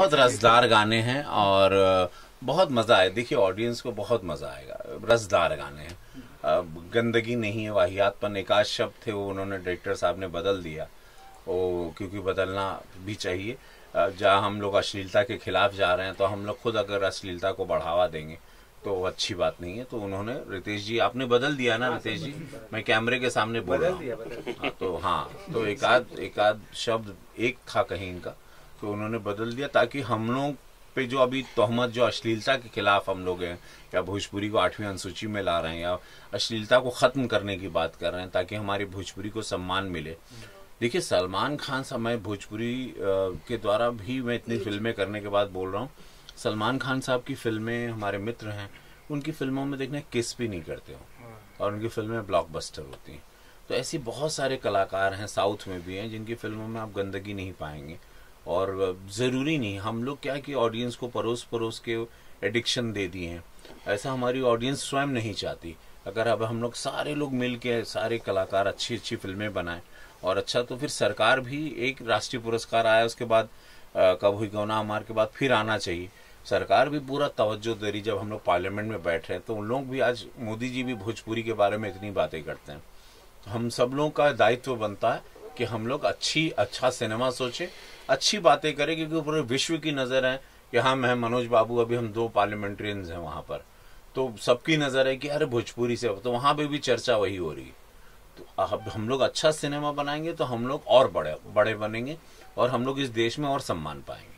बहुत रसदार गाने हैं और बहुत मज़ा आए देखिए ऑडियंस को बहुत मज़ा आएगा रसदार गाने हैं गंदगी नहीं है वाहियातपन एक आध शब्द थे वो उन्होंने डायरेक्टर साहब ने बदल दिया वो क्योंकि बदलना भी चाहिए जहाँ हम लोग अश्लीलता के खिलाफ जा रहे हैं तो हम लोग खुद अगर अश्लीलता को बढ़ावा देंगे तो अच्छी बात नहीं है तो उन्होंने रितेश जी आपने बदल दिया ना हाँ, रितेश जी मैं कैमरे के सामने बोल रहा हूँ हाँ, तो हाँ तो एक आध एक आध शब्द एक था कहीं इनका तो उन्होंने बदल दिया ताकि हम लोग पे जो अभी तोहमत जो अश्लीलता के खिलाफ हम लोग हैं या भोजपुरी को आठवीं अनुसूची में ला रहे हैं या अश्लीलता को खत्म करने की बात कर रहे हैं ताकि हमारी भोजपुरी को सम्मान मिले देखिए सलमान खान समय भोजपुरी के द्वारा भी मैं इतनी फिल्में करने के बाद बोल रहा हूँ सलमान खान साहब की फिल्में हमारे मित्र हैं उनकी फिल्मों में देखने किस भी नहीं करते हो और उनकी फिल्में ब्लॉकबस्टर होती हैं तो ऐसी बहुत सारे कलाकार हैं साउथ में भी हैं जिनकी फिल्मों में आप गंदगी नहीं पाएंगे और ज़रूरी नहीं हम लोग क्या कि ऑडियंस को परोस परोस के एडिक्शन दे दिए हैं ऐसा हमारी ऑडियंस स्वयं नहीं चाहती अगर अब हम लोग सारे लोग मिल के सारे कलाकार अच्छी अच्छी फिल्में बनाएं और अच्छा तो फिर सरकार भी एक राष्ट्रीय पुरस्कार आया उसके बाद कब हुई गौना अमार के बाद फिर आना चाहिए सरकार भी पूरा तवज्जो दे रही जब हम लोग पार्लियामेंट में बैठ रहे हैं तो उन लोग भी आज मोदी जी भी भोजपुरी के बारे में इतनी बातें करते हैं हम सब लोगों का दायित्व बनता है कि हम लोग अच्छी अच्छा सिनेमा सोचे अच्छी बातें करें क्योंकि पूरे विश्व की नज़र है कि हाँ मैं मनोज बाबू अभी हम दो पार्लियामेंट्रियंस हैं वहां पर तो सबकी नज़र है कि अरे भोजपुरी से तो वहां पर भी चर्चा वही हो रही है तो अब हम लोग अच्छा सिनेमा बनाएंगे तो हम लोग और बड़े बड़े बनेंगे और हम लोग इस देश में और सम्मान पाएंगे